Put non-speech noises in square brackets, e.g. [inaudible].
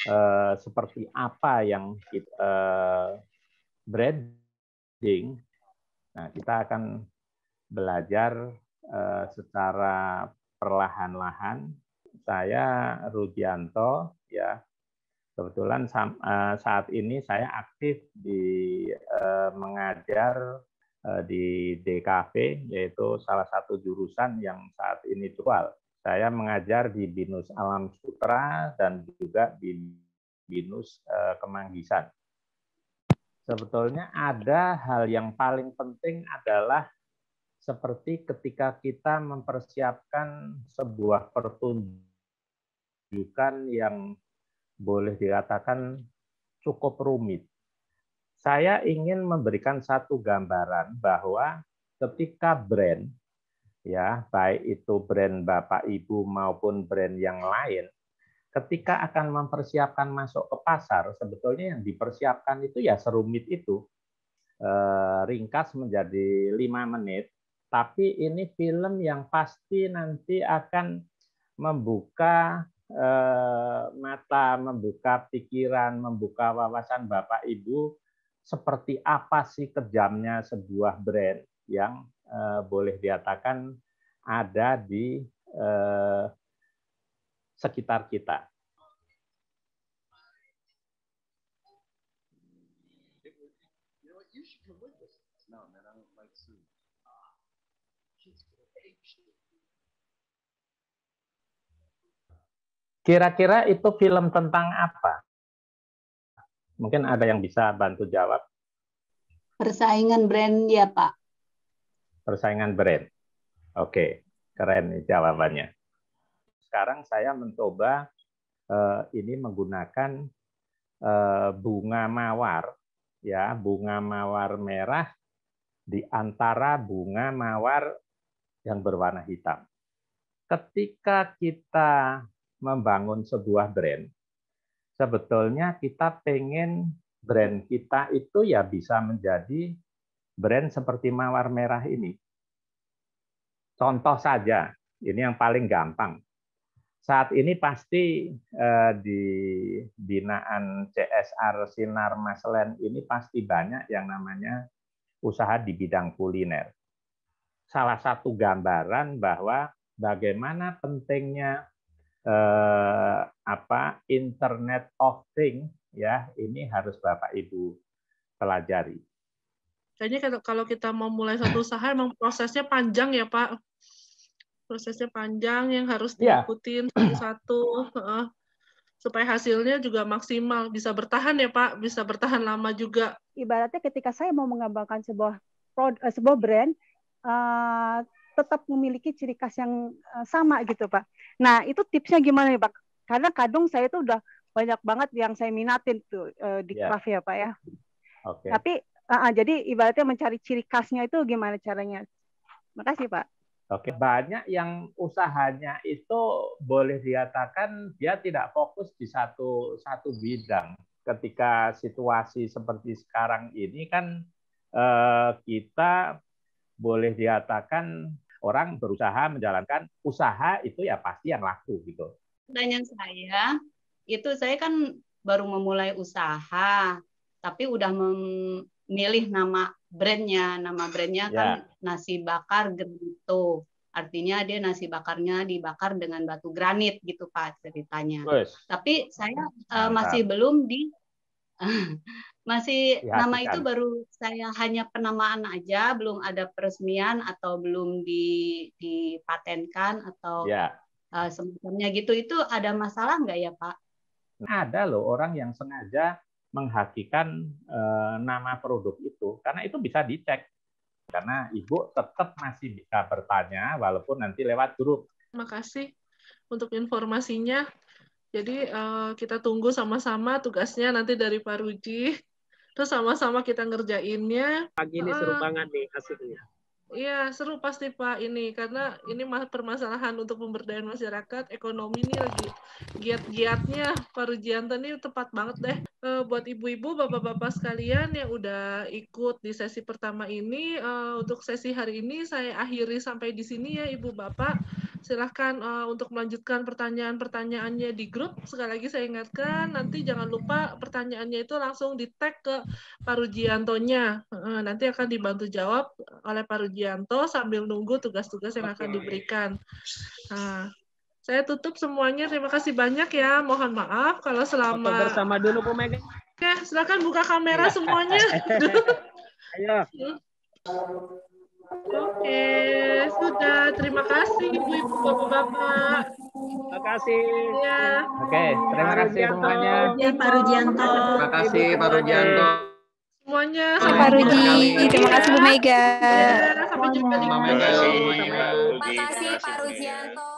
Eh, seperti apa yang kita uh, eh, branding, nah kita akan belajar uh, secara perlahan-lahan. Saya Rudianto, ya kebetulan saat ini saya aktif di uh, mengajar di DKV, yaitu salah satu jurusan yang saat ini dual saya mengajar di BINUS Alam Sutra dan juga di BINUS eh, Kemanggisan. Sebetulnya ada hal yang paling penting adalah seperti ketika kita mempersiapkan sebuah pertunjukan yang boleh dikatakan cukup rumit. Saya ingin memberikan satu gambaran bahwa ketika brand ya baik itu brand bapak ibu maupun brand yang lain ketika akan mempersiapkan masuk ke pasar sebetulnya yang dipersiapkan itu ya serumit itu eh, ringkas menjadi lima menit tapi ini film yang pasti nanti akan membuka eh, mata membuka pikiran membuka wawasan bapak ibu seperti apa sih kejamnya sebuah brand yang eh, boleh diatakan ada di eh, sekitar kita. Kira-kira itu film tentang apa? Mungkin ada yang bisa bantu jawab. Persaingan brand ya, Pak persaingan brand. Oke, keren jawabannya. Sekarang saya mencoba eh, ini menggunakan eh, bunga mawar, ya bunga mawar merah di antara bunga mawar yang berwarna hitam. Ketika kita membangun sebuah brand, sebetulnya kita pengen brand kita itu ya bisa menjadi brand seperti Mawar Merah ini, contoh saja, ini yang paling gampang. Saat ini pasti eh, di binaan CSR Sinar Maslen ini pasti banyak yang namanya usaha di bidang kuliner. Salah satu gambaran bahwa bagaimana pentingnya eh, apa Internet of Things ya ini harus Bapak Ibu pelajari kayaknya kalau kita mau mulai satu usaha emang prosesnya panjang ya Pak prosesnya panjang yang harus iya. diikutin yeah. satu-satu [clears throat] supaya hasilnya juga maksimal bisa bertahan ya Pak bisa bertahan lama juga ibaratnya ketika saya mau mengembangkan sebuah uh, sebuah brand uh, tetap memiliki ciri khas yang uh, sama gitu Pak nah itu tipsnya gimana ya Pak karena kadung saya itu udah banyak banget yang saya minatin tuh uh, di yeah. ya Pak ya okay. tapi Uh, uh, jadi ibaratnya mencari ciri khasnya itu gimana caranya? Makasih Pak. Oke, banyak yang usahanya itu boleh dikatakan dia tidak fokus di satu satu bidang. Ketika situasi seperti sekarang ini kan eh, kita boleh dikatakan orang berusaha menjalankan usaha itu ya pasti yang laku gitu. Pertanyaan saya itu saya kan baru memulai usaha tapi udah mem, milih nama brandnya nama brandnya yeah. kan ya. nasi bakar gento artinya dia nasi bakarnya dibakar dengan batu granit gitu pak ceritanya tapi saya uh, masih belum di [laughs] masih ya, nama itu baru saya hanya penamaan aja belum ada peresmian atau belum di dipatenkan atau ya. uh, semacamnya gitu itu ada masalah nggak ya pak ada loh orang yang sengaja menghakikan eh, nama produk itu karena itu bisa dicek karena ibu tetap masih bisa bertanya walaupun nanti lewat grup. Terima kasih untuk informasinya. Jadi eh, kita tunggu sama-sama tugasnya nanti dari Pak Rudi. Terus sama-sama kita ngerjainnya. Pagi ini seru ah. banget nih hasilnya. Iya, seru pasti Pak ini karena ini permasalahan untuk pemberdayaan masyarakat ekonomi ini lagi giat-giatnya Pak Rujianto ini tepat banget deh e, buat ibu-ibu, bapak-bapak sekalian yang udah ikut di sesi pertama ini e, untuk sesi hari ini saya akhiri sampai di sini ya Ibu Bapak silahkan uh, untuk melanjutkan pertanyaan-pertanyaannya di grup. Sekali lagi saya ingatkan, nanti jangan lupa pertanyaannya itu langsung di tag ke Pak Rujiantonya. Uh, nanti akan dibantu jawab oleh Pak Rujianto sambil nunggu tugas-tugas yang akan diberikan. Uh, saya tutup semuanya. Terima kasih banyak ya. Mohon maaf kalau selama Foto bersama dulu Bu Mega. Oke, silakan buka kamera iya. semuanya. [laughs] Ayo. Oke, sudah. Terima kasih Ibu-ibu, Bapak-bapak. Terima kasih. Ya. Oke, terima kasih semuanya. Ya, Pak Rujianto. Terima kasih Pak Rujianto. Semuanya. Pak Ruji, terima kasih Bu Mega. Ya, sampai jumpa di Terima kasih Pak Rujianto.